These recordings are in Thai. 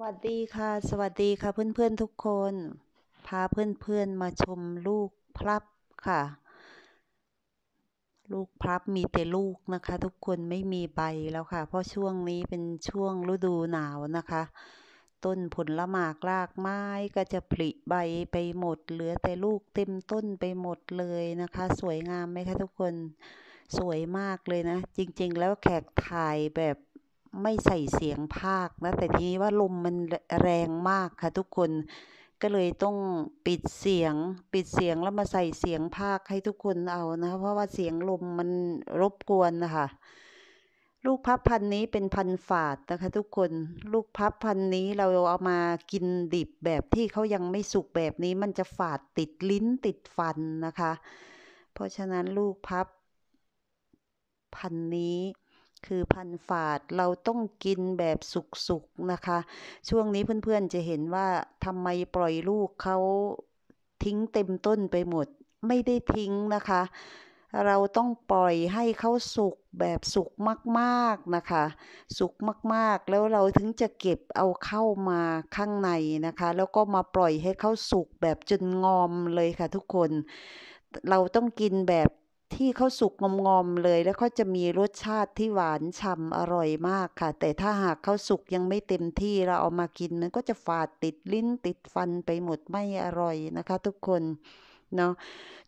วัสดีค่ะสวัสดีค่ะเพื่อนๆทุกคนพาเพื่อนๆมาชมลูกพลับค่ะ ลูกพลับมีแต่ลูกนะคะทุกคนไม่มีใบแล้วค่ะ เพราะช่วงนี้เป็นช่วงฤดูหนาวนะคะ ต้นผลละหมากรากไม้ก็จะผลิใบไปหมดเหลือแต่ลูกเต็มต้นไปหมดเลยนะคะ สวยงามไหมคะทุกคนสวยมากเลยนะ จริงๆ แล้วแขกถ่ายแบบไม่ใส่เสียงภาคนะแต่ทีนี้ว่าลมมันแรงมากค่ะทุกคนก็เลยต้องปิดเสียงปิดเสียงแล้วมาใส่เสียงภาคให้ทุกคนเอานะเพราะว่าเสียงลมมันรบกวนนะคะ ลูกพับพันนี้เป็นพันฝาดนะคะทุกคนลูกพับพันนี้เราเอามากินดิบแบบที่เขายังไม่สุกแบบนี้มันจะฝาดติดลิ้นติดฟันนะคะ เพราะฉะนั้นลูกพับพันนี้คือพันฝาดเราต้องกินแบบสุกๆนะคะ ช่วงนี้เพื่อนๆจะเห็นว่าทำไมปล่อยลูกเขาทิ้งเต็มต้นไปหมดไม่ได้ทิ้งนะคะ เราต้องปล่อยให้เขาสุก แบบสุกมากๆนะคะ สุกมากๆ แล้วเราถึงจะเก็บเอาเข้ามาข้างในนะคะ แล้วก็มาปล่อยให้เขาสุกแบบจนงอมเลยค่ะทุกคนเราต้องกินแบบที่เขาสุกงอมๆเลย แล้วก็จะมีรสชาติที่หวานฉ่ำอร่อยมากค่ะ แต่ถ้าหากเขาสุกยังไม่เต็มที่เราเอามากินมันก็จะฝาดติดลิ้นติดฟันไปหมด ไม่อร่อยนะคะ ทุกคนเนาะ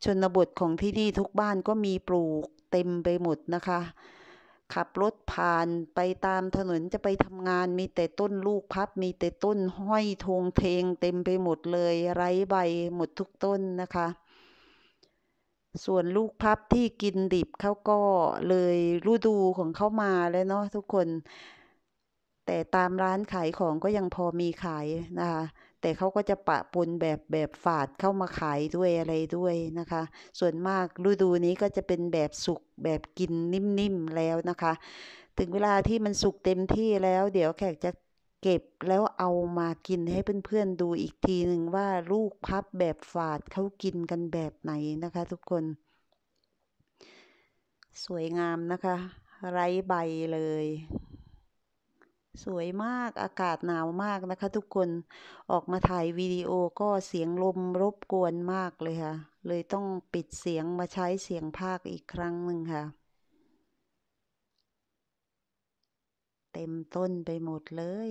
ชนบทของที่นี่ทุกบ้านก็มีปลูกเต็มไปหมดนะคะ ขับรถผ่านไปตามถนนจะไปทำงานมีแต่ต้นลูกพับ มีแต่ต้นห้อยธงเทงเต็มไปหมดเลย ไร้ใบหมดทุกต้นนะคะส่วนลูกพับที่กินดิบเขาก็เลยรูดูของเขามาแล้วเนาะทุกคนแต่ตามร้านขายของก็ยังพอมีขายนะคะแต่เขาก็จะปะปนแบบแบบฝาดเข้ามาขายด้วยอะไรด้วยนะคะ ส่วนมากฤดูนี้ก็จะเป็นแบบสุกแบบกินนิ่มๆแล้วนะคะ ถึงเวลาที่มันสุกเต็มที่แล้วเดี๋ยวแขกจะเก็บแล้วเอามากินให้เพื่อนๆดูอีกทีหนึ่งว่าลูกพับแบบฝาดเขากินกันแบบไหนนะคะ ทุกคน สวยงามนะคะ ไร้ใบเลย สวยมากอากาศหนาวมากนะคะ ทุกคนออกมาถ่ายวิดีโอก็เสียงลมรบกวนมากเลยค่ะ เลยต้องปิดเสียงมาใช้เสียงภาคอีกครั้งหนึ่งค่ะ เต็มต้นไปหมดเลย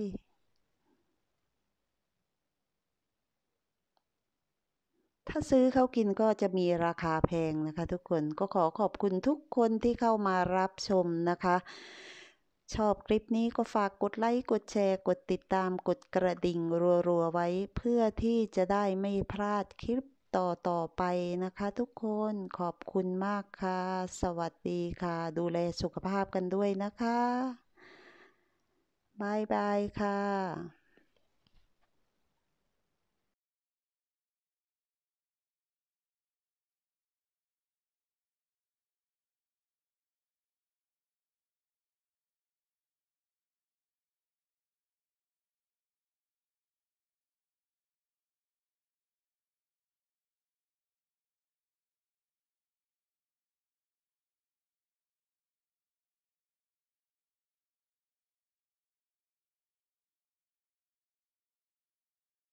ถ้าซื้อเขากินก็จะมีราคาแพงนะคะทุกคนก็ขอขอบคุณทุกคนที่เข้ามารับชมนะคะ ชอบคลิปนี้ก็ฝากกดไลค์กดแชร์ กดติดตามกดกระดิ่งรัวๆไว้ เพื่อที่จะได้ไม่พลาดคลิปต่อต่อไปนะคะทุกคนขอบคุณมากค่ะ สวัสดีค่ะ ดูแลสุขภาพกันด้วยนะคะบายบายค่ะ